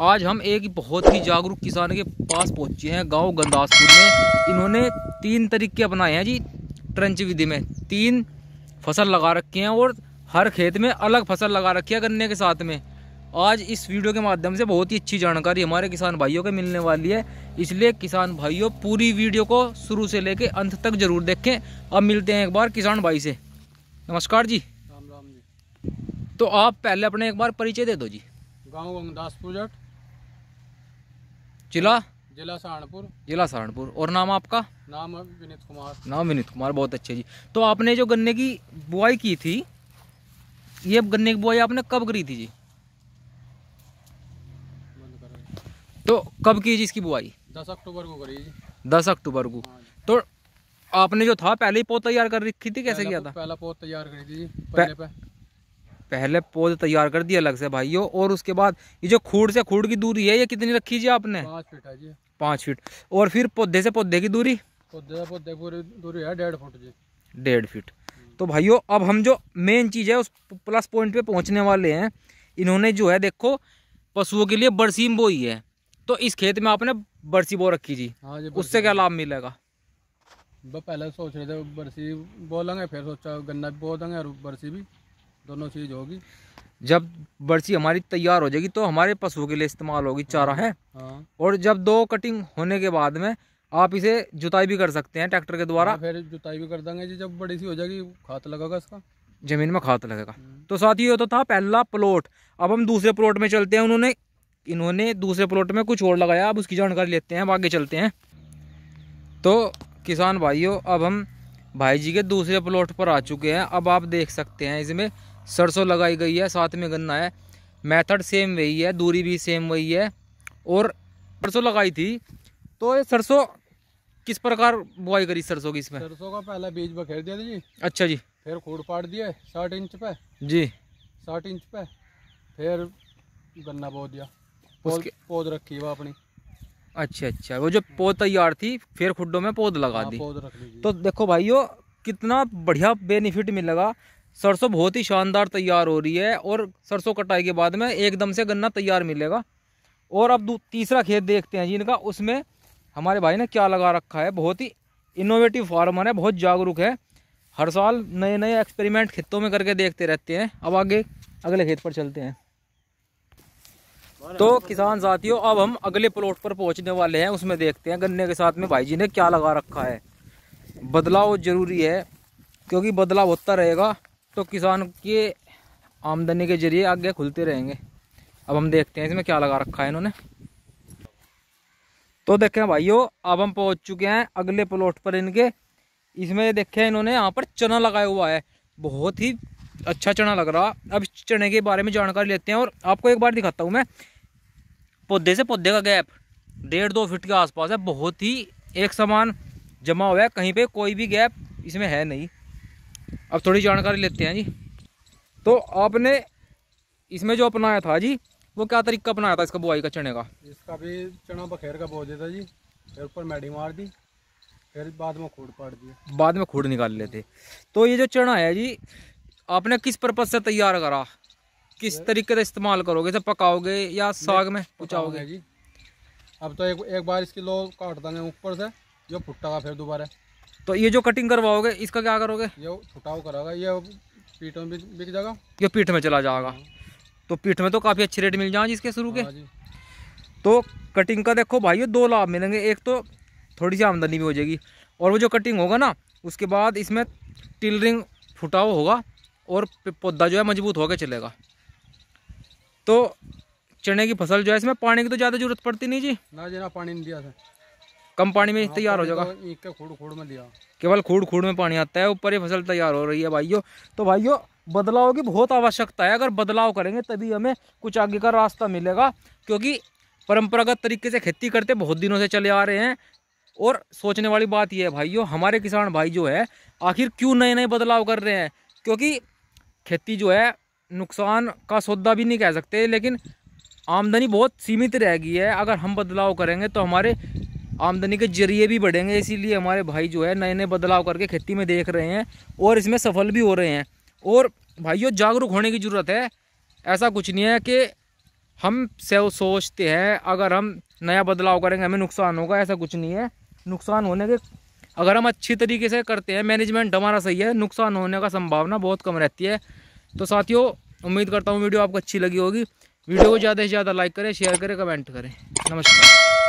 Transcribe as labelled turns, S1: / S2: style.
S1: आज हम एक बहुत ही जागरूक किसान के पास पहुंचे हैं गांव गंदासपुर में इन्होंने तीन तरीके अपनाए हैं जी ट्रंच विधि में तीन फसल लगा रखे हैं और हर खेत में अलग फसल लगा रखी है गन्ने के साथ में आज इस वीडियो के माध्यम से बहुत ही अच्छी जानकारी हमारे किसान भाइयों को मिलने वाली है इसलिए किसान भाइयों पूरी वीडियो को शुरू से लेकर अंत तक जरूर देखें अब मिलते हैं एक बार किसान भाई से नमस्कार जी राम राम जी तो आप पहले अपने एक बार परिचय दे दो जी
S2: गांव गंगदास पुजट जिला जिला सहारनपुर
S1: जिला सहारनपुर और नाम आपका
S2: नाम विनीत कुमार
S1: नाम विनीत कुमार बहुत अच्छे जी तो आपने जो गन्ने की बुआई की थी ये गन्ने की बुआई आपने कब करी थी जी तो कब की जी इसकी बुआई
S2: दस अक्टूबर को करी जी
S1: दस अक्टूबर को हाँ तो आपने जो था पहले ही पौध तैयार कर
S2: रखी थी कैसे किया था पहला पौध तैयार करी थी पहले पे
S1: पहले पौध तैयार कर दिया अलग से भाइयों और उसके बाद ये जो खूड़ से खूड़ की दूरी है ये कितनी रखी जी आपने
S2: पाँच फीट है जी
S1: पाँच फीट और फिर पौधे से पौधे की दूरी
S2: पौधे से पौधे पूरी दूरी है डेढ़ फुट जी
S1: डेढ़ फीट तो भाइयों अब हम जो मेन चीज़ है उस प्लस पॉइंट पे पहुंचने वाले हैं इन्होंने जो है देखो पशुओं के लिए बरसीम बोई है तो इस खेत में आपने बरसी बो रखी जी, हाँ जी उससे क्या लाभ मिलेगा
S2: पहले सोच रहे थे बरसी बोलेंगे फिर सोचा गन्ना भी बो देंगे और बरसी भी दोनों चीज़ होगी
S1: जब बरसी हमारी तैयार हो जाएगी तो हमारे पशुओं के लिए इस्तेमाल होगी चारा है हाँ। और जब दो कटिंग होने के बाद में आप इसे जुताई भी कर सकते हैं ट्रैक्टर के द्वारा हाँ,
S2: फिर जुताई भी कर देंगे जी जब बड़ी सी हो जाएगी खाद लगेगा इसका
S1: जमीन में खाद लगेगा हम्म। तो साथ ही ये तो था पहला प्लॉट अब हम दूसरे प्लॉट में चलते हैं उन्होंने इन्होंने दूसरे प्लॉट में कुछ और लगाया अब उसकी जानकारी लेते हैं आगे चलते हैं तो किसान भाइयों अब हम भाई जी के दूसरे प्लॉट पर आ चुके हैं अब आप देख सकते हैं इसमें सरसों लगाई गई है साथ में गन्ना है मेथड सेम वही है दूरी भी सेम वही है और सरसों लगाई थी तो ये सरसों किस प्रकार बुआई करी सरसों की इसमें
S2: सरसों का पहला बीज बखेर दिया था जी अच्छा जी फिर खूड पाट दिया साठ इंच पे जी साठ इंच पे फिर गन्ना बो दिया उसके पौध रखी वो अपनी
S1: अच्छा अच्छा वो जो पौध तैयार थी फिर खुडों में पौध लगा हाँ, दी पौध रख दी तो देखो भाइयों कितना बढ़िया बेनिफिट मिलेगा सरसों बहुत ही शानदार तैयार हो रही है और सरसों कटाई के बाद में एकदम से गन्ना तैयार मिलेगा और अब तीसरा खेत देखते हैं जिनका उसमें हमारे भाई ने क्या लगा रखा है बहुत ही इनोवेटिव फार्मर है बहुत जागरूक है हर साल नए नए एक्सपेरिमेंट खेतों में करके देखते रहते हैं अब आगे अगले खेत पर चलते हैं तो किसान साथियों अब हम अगले प्लॉट पर पहुंचने वाले हैं उसमें देखते हैं गन्ने के साथ में भाई जी ने क्या लगा रखा है बदलाव जरूरी है क्योंकि बदलाव होता रहेगा तो किसान के आमदनी के जरिए आगे खुलते रहेंगे अब हम देखते हैं इसमें क्या लगा रखा है इन्होंने तो देखें भाइयों अब हम पहुंच चुके हैं अगले प्लॉट पर इनके इसमें देखे इन्होंने यहाँ पर चना लगाया हुआ है बहुत ही अच्छा चना लग रहा अब चने के बारे में जानकारी लेते हैं और आपको एक बार दिखाता हूँ मैं पौधे से पौधे का गैप डेढ़ दो फिट के आसपास है बहुत ही एक समान जमा हुआ है कहीं पे कोई भी गैप इसमें है नहीं अब थोड़ी जानकारी लेते हैं जी तो आपने इसमें जो अपनाया था जी वो क्या तरीका अपनाया था इसका बुआई का चने का
S2: इसका भी चना बखेर का बोझ देता जी फिर ऊपर मैडी मार दी फिर बाद में खूड पाट दिया
S1: बाद में खूड निकाल लेते तो ये जो चना है जी आपने किस पर्पज से तैयार करा किस तरीके से इस्तेमाल करोगे इसे पकाओगे या साग में पुचाओगे जी
S2: अब तो एक एक बार इसकी लो काट देंगे ऊपर से जो फुट्टा था फिर दोबारा तो ये जो कटिंग करवाओगे इसका क्या करोगे ये छुटाव करोगे ये पीठ में बिक जाएगा
S1: ये पीठ में चला जाएगा तो पीठ में तो काफ़ी अच्छे रेट मिल जाएंगे जिसके शुरू के हाँ तो कटिंग का देखो भाई ये दो लाभ मिलेंगे एक तो थोड़ी सी आमदनी भी हो जाएगी और वो जो कटिंग होगा ना उसके बाद इसमें टिलरिंग फुटाव होगा और पौधा जो है मजबूत होकर चलेगा तो चने की फसल जो है इसमें पानी की तो ज़्यादा जरूरत पड़ती नहीं जी
S2: ना जी ना पानी नहीं दिया था
S1: कम पानी में हाँ, तैयार हो जाएगा
S2: तो खूड़ खूड़ में
S1: केवल खूड़ खूड़ में पानी आता है ऊपर ही फसल तैयार हो रही है भाइयों तो भाइयों बदलाव की बहुत आवश्यकता है अगर बदलाव करेंगे तभी हमें कुछ आगे का रास्ता मिलेगा क्योंकि परंपरागत तरीके से खेती करते बहुत दिनों से चले आ रहे हैं और सोचने वाली बात यह है भाइयों हमारे किसान भाई जो है आखिर क्यों नए नए बदलाव कर रहे हैं क्योंकि खेती जो है नुकसान का सौदा भी नहीं कह सकते लेकिन आमदनी बहुत सीमित रह गई है अगर हम बदलाव करेंगे तो हमारे आमदनी के जरिए भी बढ़ेंगे इसीलिए हमारे भाई जो है नए नए बदलाव करके खेती में देख रहे हैं और इसमें सफल भी हो रहे हैं और भाइयों जागरूक होने की ज़रूरत है ऐसा कुछ नहीं है कि हम से सोचते हैं अगर हम नया बदलाव करेंगे हमें नुकसान होगा ऐसा कुछ नहीं है नुकसान होने के अगर हम अच्छी तरीके से करते हैं मैनेजमेंट हमारा सही है नुकसान होने का संभावना बहुत कम रहती है तो साथियों उम्मीद करता हूँ वीडियो आपको अच्छी लगी होगी वीडियो को ज़्यादा से ज़्यादा लाइक करें शेयर करें कमेंट करें नमस्कार